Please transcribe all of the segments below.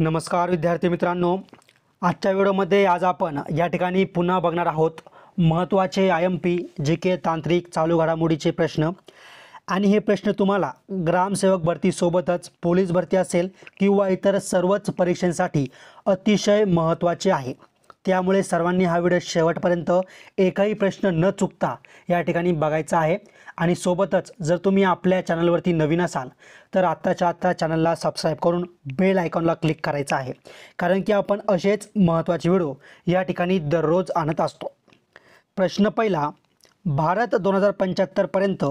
नमस्कार विद्यार्थी मित्रांनो आजच्या व्हिडिओमध्ये आज आपण या ठिकाणी पुन्हा बघणार आहोत महत्त्वाचे I M P G K तांत्रिक चालू घडामोडीचे प्रश्न आणि हे प्रश्न तुम्हाला ग्रामसेवक भरतीसोबतच पोलीस भरती असेल किंवा इतर सर्वच परीक्षांसाठी अतिशय महत्त्वाचे आहे त्यामुळे सर्वांनी हा व्हिडिओ शेवटपर्यंत एकही प्रश्न न चुकता या ठिकाणी बघायचा आहे आणि सोबतच जर तुम्ही आपल्या चॅनलवरती नवीन असाल तर आत्ताच्या आत्ता चॅनलला सबस्क्राईब करून बेल आयकॉनला क्लिक करायचं आहे कारण की आपण असेच महत्त्वाचे व्हिडिओ या ठिकाणी दररोज आणत असतो प्रश्न पहिला भारत दोन हजार पंच्याहत्तरपर्यंत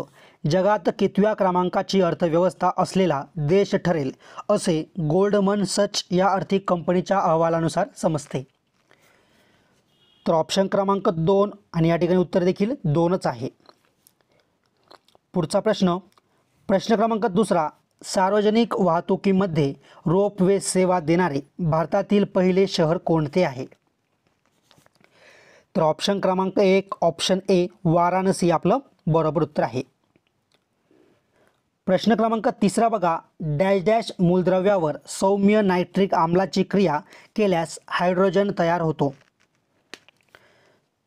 जगात कितव्या क्रमांकाची अर्थव्यवस्था असलेला देश ठरेल असे गोल्डमन सच या आर्थिक कंपनीच्या अहवालानुसार समजते तर ऑप्शन क्रमांक दोन आणि या ठिकाणी उत्तर देखील दोनच आहे पुढचा प्रश्न प्रश्न क्रमांक दुसरा सार्वजनिक वाहतुकीमध्ये रोप वे सेवा देणारे भारतातील पहिले शहर कोणते आहे तर ऑप्शन क्रमांक एक ऑप्शन ए वाराणसी आपलं बरोबर उत्तर आहे प्रश्न क्रमांक तिसरा बघा डॅश डॅश मूलद्रव्यावर सौम्य नायट्रिक आम्लाची क्रिया केल्यास हायड्रोजन तयार होतो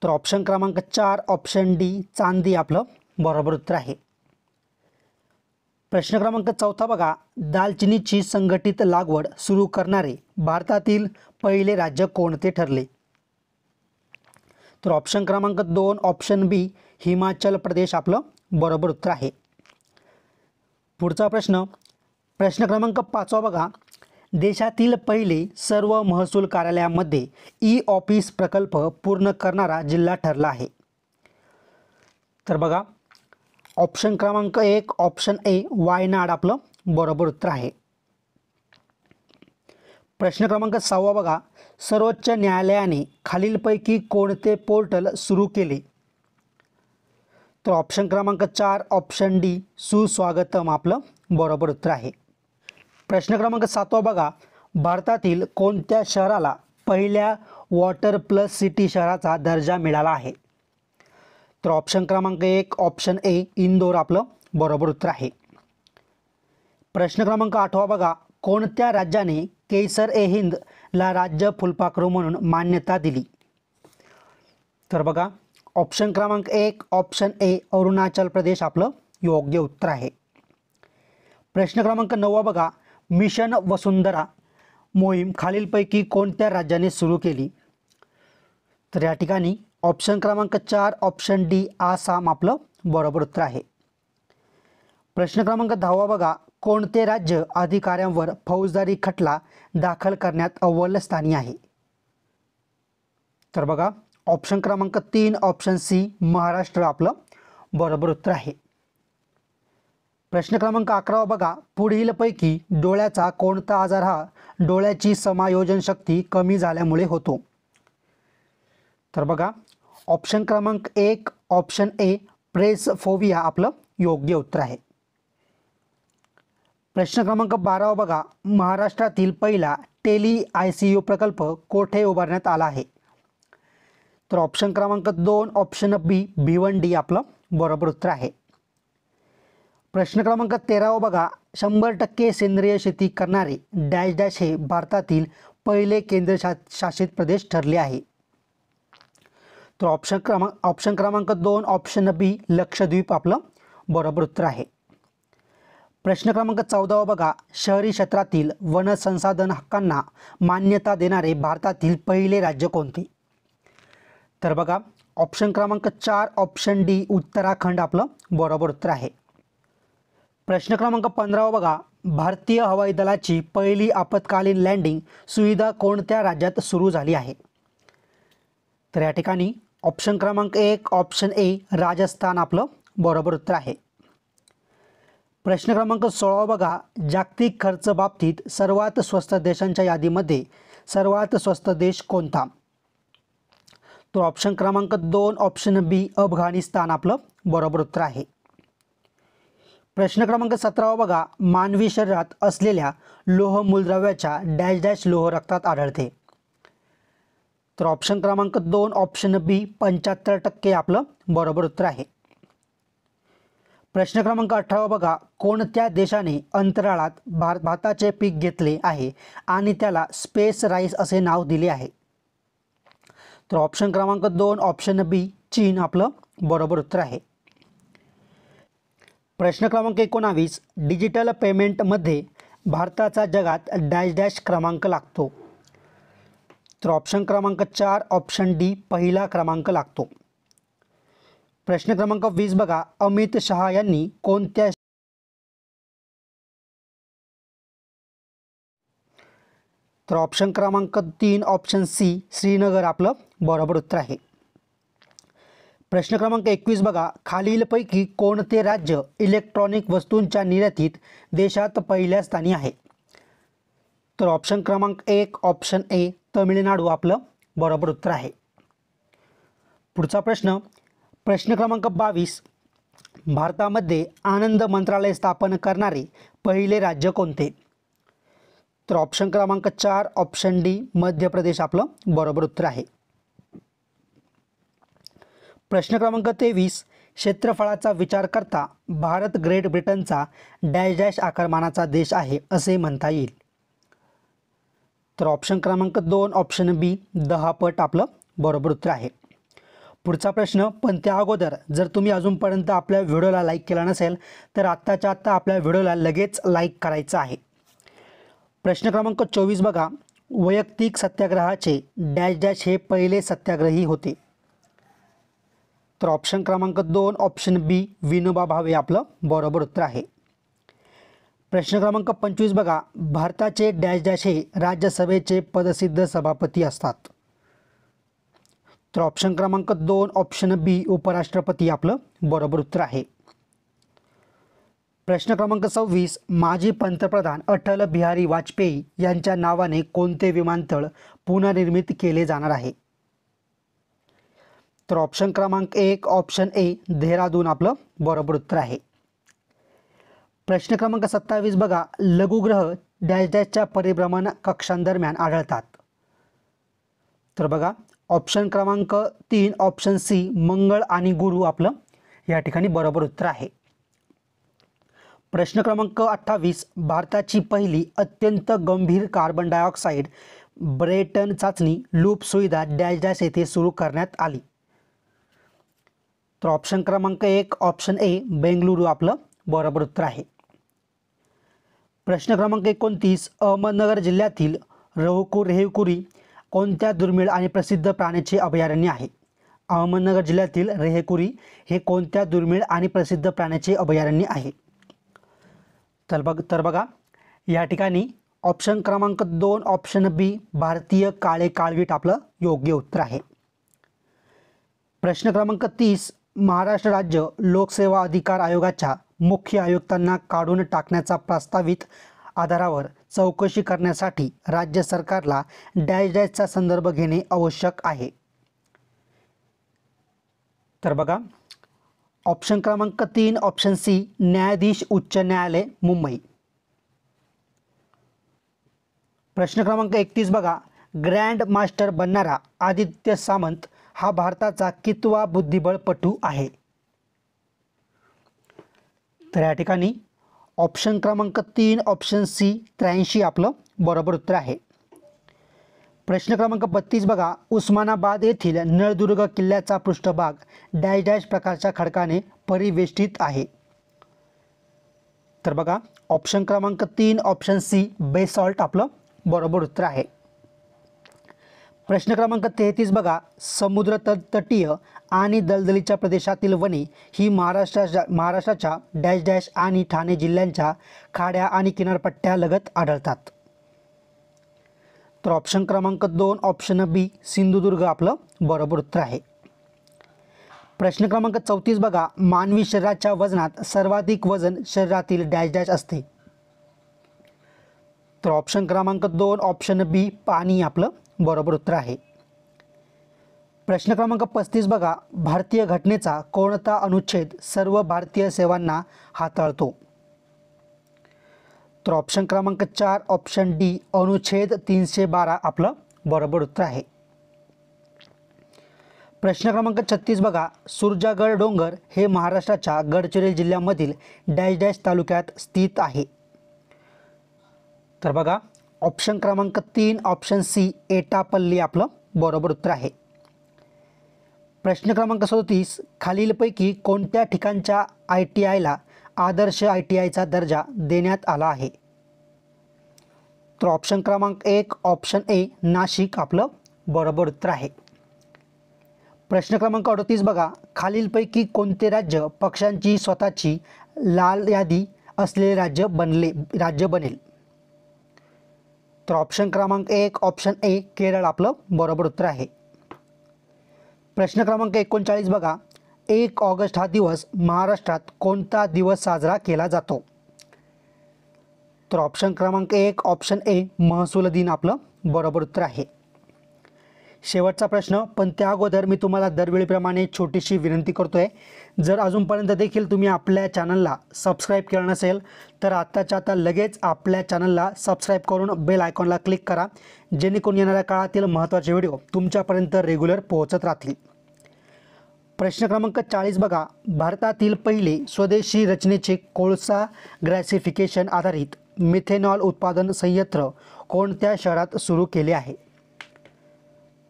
तर ऑप्शन क्रमांक चार ऑप्शन डी चांदी आपलं बरोबर उत्तर आहे प्रश्न क्रमांक चौथा बघा दालचिनीची संघटित लागवड सुरू करणारे भारतातील पहिले राज्य कोणते ठरले तर ऑप्शन क्रमांक दोन ऑप्शन बी हिमाचल प्रदेश आपलं बरोबर उत्तर आहे पुढचा प्रश्न प्रश्न क्रमांक पाचवा बघा देशातील पहिले सर्व महसूल कार्यालयामध्ये ई ऑफिस प्रकल्प पूर्ण करणारा जिल्हा ठरला आहे तर बघा ऑप्शन क्रमांक एक ऑप्शन ए वायनाड आपलं बरोबर उत्तर आहे प्रश्न क्रमांक सहावा बघा सर्वोच्च न्यायालयाने खालीलपैकी कोणते पोर्टल सुरू केले तर ऑप्शन क्रमांक चार ऑप्शन डी सुस्वागतम आपलं बरोबर उत्तर आहे प्रश्न क्रमांक सातवा बघा भारतातील कोणत्या शहराला पहिल्या वॉटर प्लस सिटी शहराचा दर्जा मिळाला आहे तर ऑप्शन क्रमांक एक ऑप्शन ए इंदोर आपलं बरोबर उत्तर आहे प्रश्न क्रमांक आठवा बघा कोणत्या राज्याने केसर ए हिंद ला राज्य फुलपाखरू म्हणून मान्यता दिली तर बघा ऑप्शन क्रमांक एक ऑप्शन ए अरुणाचल प्रदेश आपलं योग्य उत्तर आहे प्रश्न क्रमांक नववा बघा मिशन वसुंधरा मोहीम खालीलपैकी कोणत्या राज्याने सुरू केली तर या ठिकाणी ऑप्शन क्रमांक चार ऑप्शन डी आसाम आपलं बरोबर उत्तर आहे प्रश्न क्रमांक दहावा बघा कोणते राज्य अधिकाऱ्यांवर फौजदारी खटला दाखल करण्यात अव्वल स्थानी आहे तर बघा ऑप्शन क्रमांक तीन ऑप्शन सी महाराष्ट्र आपलं बरोबर उत्तर आहे प्रश्न क्रमांक अकरावा बघा पुढीलपैकी डोळ्याचा कोणता आजार हा डोळ्याची समायोजन शक्ती कमी झाल्यामुळे होतो तर बघा ऑप्शन क्रमांक एक ऑप्शन ए प्रेस फोविया आपलं योग्य उत्तर आहे प्रश्न क्रमांक बारावा बघा महाराष्ट्रातील पहिला टेली आय सी यू प्रकल्प कोठे उभारण्यात आला आहे तर ऑप्शन क्रमांक दोन ऑप्शन बी भिवंडी आपलं बरोबर उत्तर आहे प्रश्न क्रमांक तेरावा बघा शंभर टक्के सेंद्रिय शेती करणारे डॅश डॅश हे भारतातील पहिले केंद्र शा शासित प्रदेश ठरले आहे तर ऑप्शन क्रमांक ऑप्शन क्रमांक दोन ऑप्शन बी लक्षद्वीप आपलं बरोबर उत्तर आहे प्रश्न क्रमांक चौदावा बघा शहरी क्षेत्रातील वन संसाधन हक्कांना मान्यता देणारे भारतातील पहिले राज्य कोणते तर बघा ऑप्शन क्रमांक चार ऑप्शन डी उत्तराखंड आपलं बरोबर उत्तर आहे प्रश्न क्रमांक पंधरावा बघा भारतीय हवाई दलाची पहिली आपत्कालीन लँडिंग सुविधा कोणत्या राज्यात सुरू झाली आहे तर या ठिकाणी ऑप्शन क्रमांक एक ऑप्शन ए राजस्थान आपलं बरोबर उत्तर आहे प्रश्न क्रमांक सोळा बघा जागतिक खर्च बाबतीत सर्वात स्वस्त देशांच्या यादीमध्ये सर्वात स्वस्त देश कोणता तर ऑप्शन क्रमांक दोन ऑप्शन बी अफगाणिस्तान आपलं बरोबर उत्तर आहे प्रश्न क्रमांक सतरावा बघा मानवी शरीरात असलेल्या लोह मूलद्रव्याच्या डॅश डॅश लोह रक्तात आढळते तर ऑप्शन क्रमांक दोन ऑप्शन बी पंच्याहत्तर टक्के आपलं बरोबर उत्तर आहे प्रश्न क्रमांक अठरावा बघा कोणत्या देशाने अंतराळात भारत भाताचे पीक घेतले आहे आणि त्याला स्पेस राईस असे नाव दिले आहे तर ऑप्शन क्रमांक दोन ऑप्शन बी चीन आपलं बरोबर उत्तर आहे प्रश्न क्रमांक एकोणावीस डिजिटल पेमेंटमध्ये भारताचा जगात डॅश डॅश क्रमांक लागतो तर ऑप्शन क्रमांक चार ऑप्शन डी पहिला क्रमांक लागतो प्रश्न क्रमांक वीस बघा अमित शहा यांनी कोणत्या तर ऑप्शन क्रमांक तीन ऑप्शन सी श्रीनगर आपलं बरोबर उत्तर आहे प्रश्न क्रमांक एकवीस बघा खालीलपैकी कोणते राज्य इलेक्ट्रॉनिक वस्तूंच्या निर्यातीत देशात पहिल्या स्थानी आहे तर ऑप्शन क्रमांक एक ऑप्शन ए तमिळनाडू आपलं बरोबर उत्तर आहे पुढचा प्रश्न प्रश्न क्रमांक बावीस भारतामध्ये आनंद मंत्रालय स्थापन करणारे पहिले राज्य कोणते तर ऑप्शन क्रमांक चार ऑप्शन डी मध्य प्रदेश आपलं बरोबर उत्तर आहे प्रश्न क्रमांक तेवीस क्षेत्रफळाचा विचार करता भारत ग्रेट ब्रिटनचा डॅश डॅश आकारमानाचा देश आहे असे म्हणता येईल तर ऑप्शन क्रमांक दोन ऑप्शन बी दहा पट आपलं बरोबर उत्तर आहे पुढचा प्रश्न पण त्या अगोदर जर तुम्ही अजूनपर्यंत आपल्या व्हिडिओला लाईक केला नसेल तर आत्ताच्या आत्ता आपल्या व्हिडिओला लगेच लाईक करायचं आहे प्रश्न क्रमांक चोवीस बघा वैयक्तिक सत्याग्रहाचे डॅश डॅश हे पहिले सत्याग्रही होते तर ऑप्शन क्रमांक दोन ऑप्शन बी विनोबा भावे आपलं बरोबर उत्तर आहे प्रश्न क्रमांक पंचवीस बघा भारताचे डॅश डॅश हे राज्यसभेचे पदसिद्ध सभापती असतात तर ऑप्शन क्रमांक दोन ऑप्शन बी उपराष्ट्रपती आपलं बरोबर उत्तर आहे प्रश्न क्रमांक सव्वीस माजी पंतप्रधान अटल बिहारी वाजपेयी यांच्या नावाने कोणते विमानतळ पुनर्निर्मित केले जाणार आहे तर ऑप्शन क्रमांक एक ऑप्शन ए देहरादून आपलं बरोबर उत्तर आहे प्रश्न क्रमांक सत्तावीस बघा लघुग्रह डॅश डॅशच्या परिभ्रमण कक्षांदरम्यान आढळतात तर बघा ऑप्शन क्रमांक तीन ऑप्शन सी मंगळ आणि गुरु आपलं या ठिकाणी बरोबर उत्तर आहे प्रश्न क्रमांक अठ्ठावीस भारताची पहिली अत्यंत गंभीर कार्बन डायऑक्साईड ब्रेटन चाचणी लूप सुविधा डॅश डॅश येथे सुरू करण्यात आली तर ऑप्शन क्रमांक एक ऑप्शन ए बेंगलुरू आपलं बरोबर उत्तर आहे प्रश्न क्रमांक एकोणतीस अहमदनगर जिल्ह्यातील रहुकूर रेहकुरी कोणत्या दुर्मिळ आणि प्रसिद्ध प्राण्याचे अभयारण्य आहे अहमदनगर जिल्ह्यातील रेहकुरी हे कोणत्या दुर्मिळ आणि प्रसिद्ध प्राण्याचे अभयारण्य आहे तर बघ तर बघा या ठिकाणी ऑप्शन क्रमांक दोन ऑप्शन बी भारतीय काळे काळवीट आपलं योग्य उत्तर आहे प्रश्न क्रमांक तीस महाराष्ट्र राज्य लोकसेवा अधिकार आयोगाच्या मुख्य आयुक्तांना काढून टाकण्याचा प्रस्तावित आधारावर चौकशी करण्यासाठी राज्य सरकारला डॅश डॅशचा संदर्भ घेणे आवश्यक आहे तर बघा ऑप्शन क्रमांक तीन ऑप्शन सी न्यायाधीश उच्च न्यायालय मुंबई प्रश्न क्रमांक एकतीस बघा ग्रँड मास्टर बनणारा आदित्य सामंत हा भारताचा कितवा बुद्धिबळपटू आहे तर या ठिकाणी ऑप्शन क्रमांक तीन ऑप्शन सी त्र्याऐंशी आपलं बरोबर उत्तर आहे प्रश्न क्रमांक बत्तीस बघा उस्मानाबाद येथील नळदुर्ग किल्ल्याचा पृष्ठभाग डॅश डॅश प्रकारच्या खडकाने परिवेष्टित आहे तर बघा ऑप्शन क्रमांक तीन ऑप्शन सी बेसॉल्ट आपलं बरोबर उत्तर आहे प्रश्न क्रमांक तेहतीस बघा समुद्र तटीय आणि दलदलीच्या प्रदेशातील वने ही महाराष्ट्राच्या महाराष्ट्राच्या डॅश डॅश आणि ठाणे जिल्ह्यांच्या खाड्या आणि किनारपट्ट्यालगत आढळतात तर ऑप्शन क्रमांक दोन ऑप्शन बी सिंधुदुर्ग आपलं बरोबर उत्तर आहे प्रश्न क्रमांक चौतीस बघा मानवी शरीराच्या वजनात सर्वाधिक वजन शरीरातील डॅश डॅश असते तर ऑप्शन क्रमांक दोन ऑप्शन बी पाणी आपलं बरोबर उत्तर आहे प्रश्न क्रमांक पस्तीस बघा भारतीय घटनेचा कोणता अनुच्छेद सर्व भारतीय सेवांना हाताळतो तर ऑप्शन क्रमांक चार ऑप्शन डी अनुच्छेद तीनशे बारा आपलं बरोबर उत्तर आहे प्रश्न क्रमांक छत्तीस बघा सुरजागड डोंगर हे महाराष्ट्राच्या गडचिरोली जिल्ह्यामधील डॅश डॅश तालुक्यात स्थित आहे तर बघा ऑप्शन क्रमांक तीन ऑप्शन सी एटापल्ली आपलं बरोबर उत्तर आहे प्रश्न क्रमांक सदोतीस खालीलपैकी कोणत्या ठिकाणच्या आय टी आयला आदर्श आय टी आयचा दर्जा देण्यात आला आहे तर ऑप्शन क्रमांक एक ऑप्शन ए नाशिक आपलं बरोबर उत्तर आहे प्रश्न क्रमांक अडतीस बघा खालीलपैकी कोणते राज्य पक्षांची स्वतःची लाल यादी असलेले राज्य बनले राज्य बनेल तर ऑप्शन क्रमांक एक ऑप्शन ए केरळ आपलं बरोबर उत्तर आहे प्रश्न क्रमांक एकोणचाळीस बघा एक ऑगस्ट हा दिवस महाराष्ट्रात कोणता दिवस साजरा केला जातो तर ऑप्शन क्रमांक एक ऑप्शन ए महसूल दिन आपलं बरोबर उत्तर आहे शेवटचा प्रश्न पण त्या अगोदर मी तुम्हाला दरवेळीप्रमाणे छोटीशी विनंती करतो आहे जर अजूनपर्यंत देखील तुम्ही आपल्या चॅनलला सबस्क्राईब केलं नसेल तर आत्ताच्या आता लगेच आपल्या चॅनलला सबस्क्राईब करून बेल आयकॉनला क्लिक करा जेणेकरून येणाऱ्या काळातील महत्त्वाचे व्हिडिओ तुमच्यापर्यंत रेग्युलर पोहोचत राहतील प्रश्न क्रमांक चाळीस बघा भारतातील पहिले स्वदेशी रचनेचे कोळसा ग्रॅसिफिकेशन आधारित मिथेनॉल उत्पादन संयंत्र कोणत्या शहरात सुरू केले आहे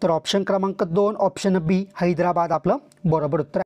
तर ऑप्शन क्रमांक दोन ऑप्शन बी हैदराबाद आपलं बरोबर उत्तर